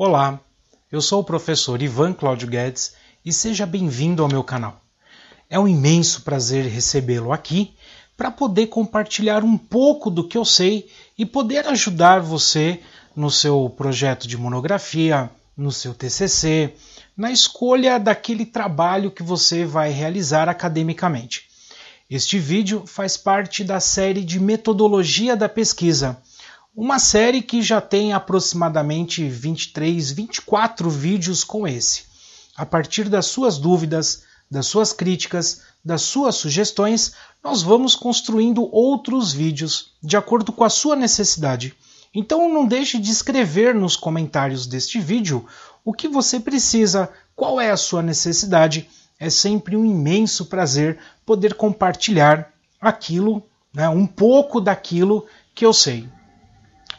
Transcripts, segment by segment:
Olá, eu sou o professor Ivan Cláudio Guedes e seja bem-vindo ao meu canal. É um imenso prazer recebê-lo aqui para poder compartilhar um pouco do que eu sei e poder ajudar você no seu projeto de monografia, no seu TCC, na escolha daquele trabalho que você vai realizar academicamente. Este vídeo faz parte da série de metodologia da pesquisa uma série que já tem aproximadamente 23, 24 vídeos com esse. A partir das suas dúvidas, das suas críticas, das suas sugestões, nós vamos construindo outros vídeos de acordo com a sua necessidade. Então não deixe de escrever nos comentários deste vídeo o que você precisa, qual é a sua necessidade. É sempre um imenso prazer poder compartilhar aquilo, né, um pouco daquilo que eu sei.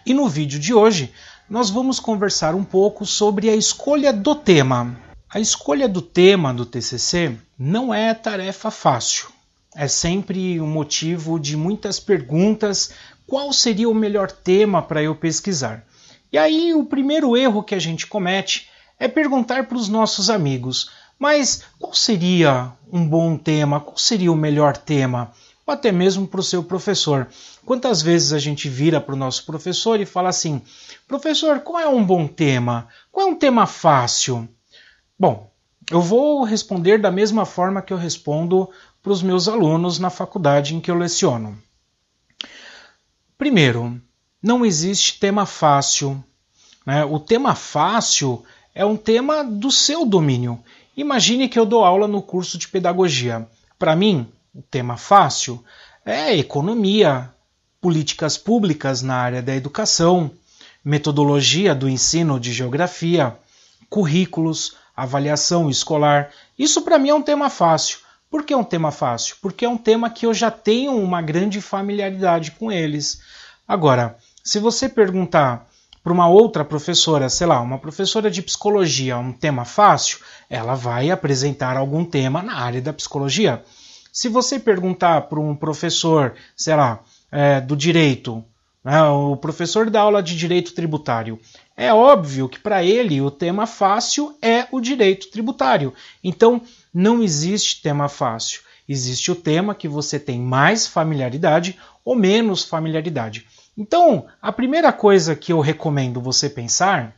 E no vídeo de hoje, nós vamos conversar um pouco sobre a escolha do tema. A escolha do tema do TCC não é tarefa fácil. É sempre um motivo de muitas perguntas: qual seria o melhor tema para eu pesquisar? E aí, o primeiro erro que a gente comete é perguntar para os nossos amigos: mas qual seria um bom tema? Qual seria o melhor tema? ou até mesmo para o seu professor. Quantas vezes a gente vira para o nosso professor e fala assim: professor, qual é um bom tema? Qual é um tema fácil? Bom, eu vou responder da mesma forma que eu respondo para os meus alunos na faculdade em que eu leciono. Primeiro, não existe tema fácil. Né? O tema fácil é um tema do seu domínio. Imagine que eu dou aula no curso de pedagogia. Para mim, um tema fácil, é economia, políticas públicas na área da educação, metodologia do ensino de geografia, currículos, avaliação escolar. Isso para mim é um tema fácil. Por que é um tema fácil? Porque é um tema que eu já tenho uma grande familiaridade com eles. Agora, se você perguntar para uma outra professora, sei lá, uma professora de psicologia, um tema fácil, ela vai apresentar algum tema na área da psicologia. Se você perguntar para um professor, sei lá, é, do direito, né, o professor da aula de direito tributário, é óbvio que para ele o tema fácil é o direito tributário. Então, não existe tema fácil. Existe o tema que você tem mais familiaridade ou menos familiaridade. Então, a primeira coisa que eu recomendo você pensar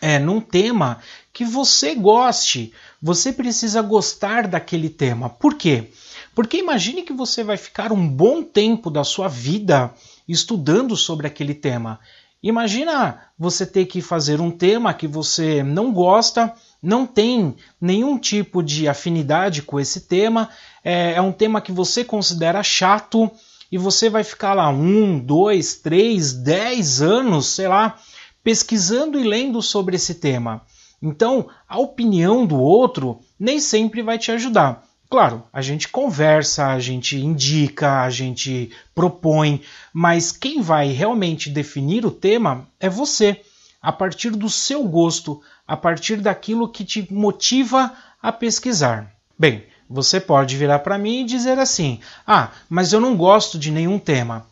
é num tema que você goste. Você precisa gostar daquele tema. Por quê? Porque imagine que você vai ficar um bom tempo da sua vida estudando sobre aquele tema. Imagina você ter que fazer um tema que você não gosta, não tem nenhum tipo de afinidade com esse tema, é, é um tema que você considera chato e você vai ficar lá um, dois, três, dez anos, sei lá, pesquisando e lendo sobre esse tema. Então, a opinião do outro nem sempre vai te ajudar. Claro, a gente conversa, a gente indica, a gente propõe, mas quem vai realmente definir o tema é você, a partir do seu gosto, a partir daquilo que te motiva a pesquisar. Bem, você pode virar para mim e dizer assim: ah, mas eu não gosto de nenhum tema.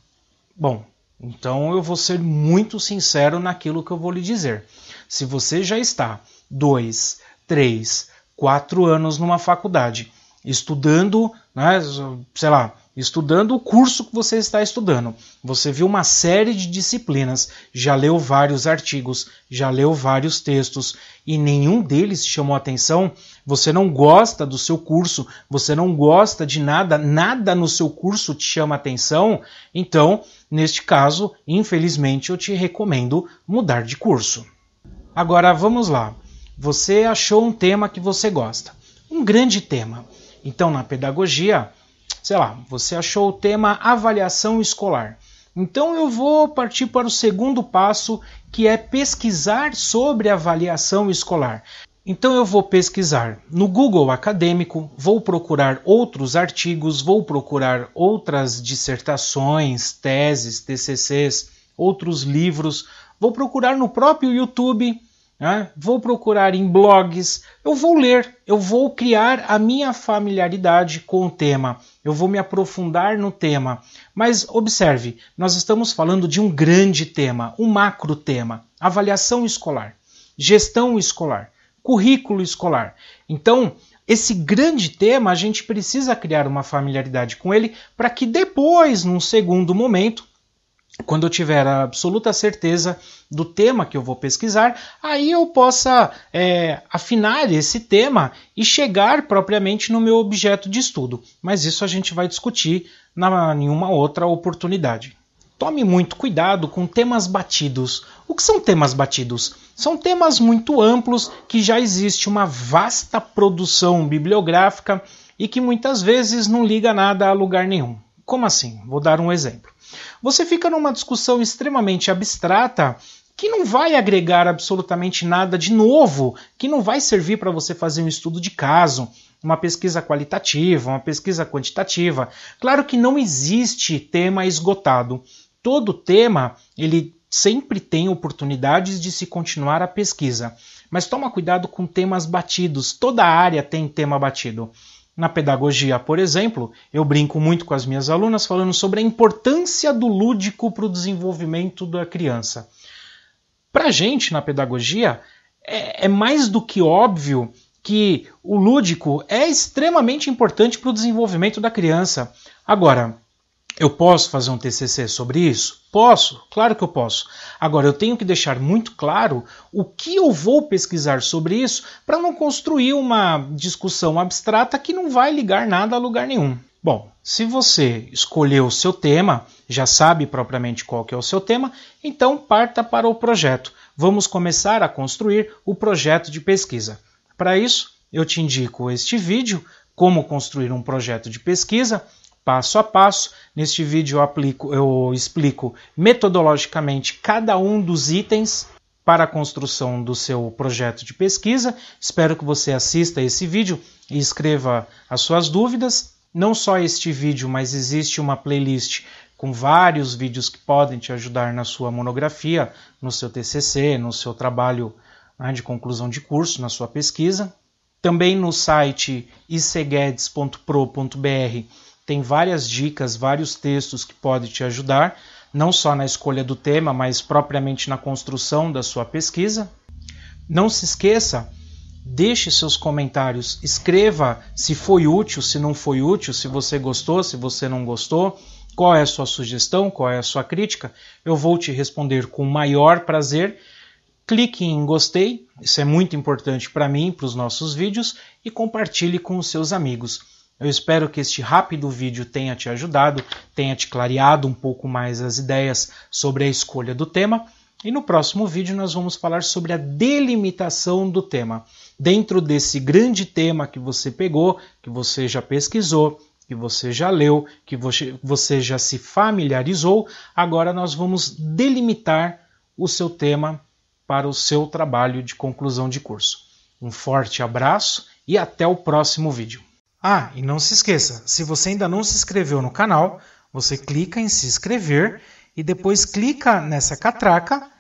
Bom, então eu vou ser muito sincero naquilo que eu vou lhe dizer. Se você já está dois, três, quatro anos numa faculdade estudando, né, sei lá, estudando o curso que você está estudando. Você viu uma série de disciplinas, já leu vários artigos, já leu vários textos e nenhum deles chamou atenção. Você não gosta do seu curso, você não gosta de nada, nada no seu curso te chama atenção. Então, neste caso, infelizmente, eu te recomendo mudar de curso. Agora vamos lá. Você achou um tema que você gosta, um grande tema. Então, na pedagogia, sei lá, você achou o tema avaliação escolar. Então eu vou partir para o segundo passo, que é pesquisar sobre avaliação escolar. Então eu vou pesquisar no Google Acadêmico, vou procurar outros artigos, vou procurar outras dissertações, teses, TCCs, outros livros, vou procurar no próprio YouTube, né? vou procurar em blogs, eu vou ler, eu vou criar a minha familiaridade com o tema, eu vou me aprofundar no tema. Mas observe, nós estamos falando de um grande tema, um macro tema: avaliação escolar, gestão escolar, currículo escolar. Então, esse grande tema a gente precisa criar uma familiaridade com ele para que depois, num segundo momento, quando eu tiver a absoluta certeza do tema que eu vou pesquisar, aí eu possa é, afinar esse tema e chegar propriamente no meu objeto de estudo. Mas isso a gente vai discutir na nenhuma outra oportunidade. Tome muito cuidado com temas batidos. O que são temas batidos? São temas muito amplos que já existe uma vasta produção bibliográfica e que muitas vezes não liga nada a lugar nenhum. Como assim? Vou dar um exemplo. Você fica numa discussão extremamente abstrata que não vai agregar absolutamente nada de novo, que não vai servir para você fazer um estudo de caso, uma pesquisa qualitativa, uma pesquisa quantitativa. Claro que não existe tema esgotado. Todo tema, ele sempre tem oportunidades de se continuar a pesquisa. Mas toma cuidado com temas batidos. Toda área tem tema batido. Na pedagogia, por exemplo, eu brinco muito com as minhas alunas falando sobre a importância do lúdico para o desenvolvimento da criança. Para a gente, na pedagogia, é, é mais do que óbvio que o lúdico é extremamente importante para o desenvolvimento da criança. Agora, eu posso fazer um TCC sobre isso? Posso, claro que eu posso. Agora, eu tenho que deixar muito claro o que eu vou pesquisar sobre isso para não construir uma discussão abstrata que não vai ligar nada a lugar nenhum. Bom, se você escolheu o seu tema, já sabe propriamente qual que é o seu tema, então parta para o projeto. Vamos começar a construir o projeto de pesquisa. Para isso, eu te indico este vídeo, como construir um projeto de pesquisa, passo a passo. Neste vídeo eu, aplico, eu explico metodologicamente cada um dos itens para a construção do seu projeto de pesquisa. Espero que você assista esse vídeo e escreva as suas dúvidas. Não só este vídeo, mas existe uma playlist com vários vídeos que podem te ajudar na sua monografia, no seu TCC, no seu trabalho né, de conclusão de curso, na sua pesquisa. Também no site icguedes.pro.br tem várias dicas, vários textos que podem te ajudar, não só na escolha do tema, mas propriamente na construção da sua pesquisa. Não se esqueça, deixe seus comentários, escreva se foi útil, se não foi útil, se você gostou, se você não gostou, qual é a sua sugestão, qual é a sua crítica. Eu vou te responder com o maior prazer clique em gostei, isso é muito importante para mim, para os nossos vídeos, e compartilhe com os seus amigos. Eu espero que este rápido vídeo tenha te ajudado, tenha te clareado um pouco mais as ideias sobre a escolha do tema. E no próximo vídeo nós vamos falar sobre a delimitação do tema. Dentro desse grande tema que você pegou, que você já pesquisou, que você já leu, que você já se familiarizou, agora nós vamos delimitar o seu tema para o seu trabalho de conclusão de curso. Um forte abraço e até o próximo vídeo. Ah, e não se esqueça, se você ainda não se inscreveu no canal, você clica em se inscrever e depois clica nessa catraca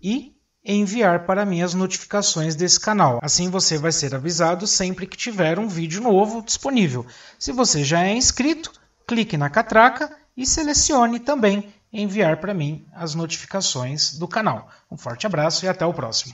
e enviar para mim as notificações desse canal. Assim você vai ser avisado sempre que tiver um vídeo novo disponível. Se você já é inscrito, clique na catraca e selecione também enviar para mim as notificações do canal. Um forte abraço e até o próximo.